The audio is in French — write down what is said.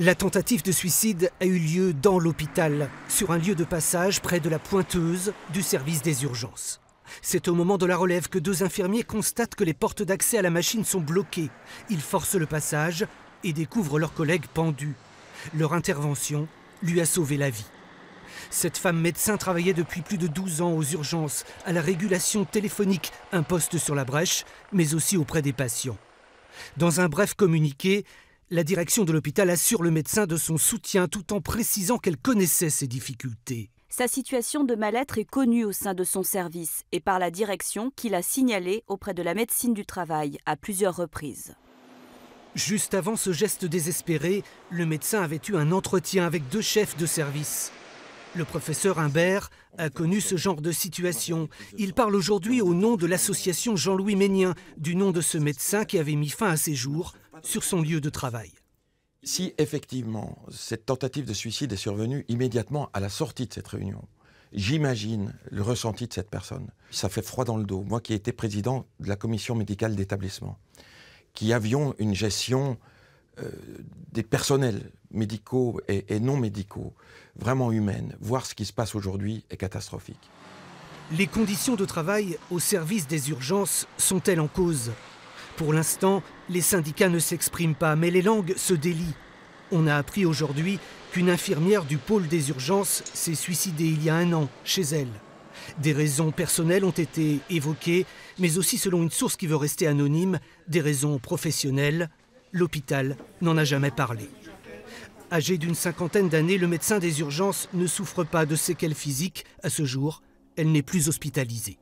La tentative de suicide a eu lieu dans l'hôpital, sur un lieu de passage près de la pointeuse du service des urgences. C'est au moment de la relève que deux infirmiers constatent que les portes d'accès à la machine sont bloquées. Ils forcent le passage et découvrent leur collègue pendu. Leur intervention lui a sauvé la vie. Cette femme médecin travaillait depuis plus de 12 ans aux urgences, à la régulation téléphonique, un poste sur la brèche, mais aussi auprès des patients. Dans un bref communiqué, la direction de l'hôpital assure le médecin de son soutien tout en précisant qu'elle connaissait ses difficultés. Sa situation de mal-être est connue au sein de son service et par la direction qu'il a signalée auprès de la médecine du travail à plusieurs reprises. Juste avant ce geste désespéré, le médecin avait eu un entretien avec deux chefs de service. Le professeur Imbert a connu ce genre de situation. Il parle aujourd'hui au nom de l'association Jean-Louis Ménien, du nom de ce médecin qui avait mis fin à ses jours sur son lieu de travail. Si effectivement cette tentative de suicide est survenue immédiatement à la sortie de cette réunion, j'imagine le ressenti de cette personne. Ça fait froid dans le dos. Moi qui été président de la commission médicale d'établissement, qui avions une gestion euh, des personnels médicaux et non médicaux, vraiment humaine, voir ce qui se passe aujourd'hui est catastrophique. Les conditions de travail au service des urgences sont-elles en cause pour l'instant, les syndicats ne s'expriment pas, mais les langues se délient. On a appris aujourd'hui qu'une infirmière du pôle des urgences s'est suicidée il y a un an, chez elle. Des raisons personnelles ont été évoquées, mais aussi selon une source qui veut rester anonyme, des raisons professionnelles. L'hôpital n'en a jamais parlé. Âgé d'une cinquantaine d'années, le médecin des urgences ne souffre pas de séquelles physiques. À ce jour, elle n'est plus hospitalisée.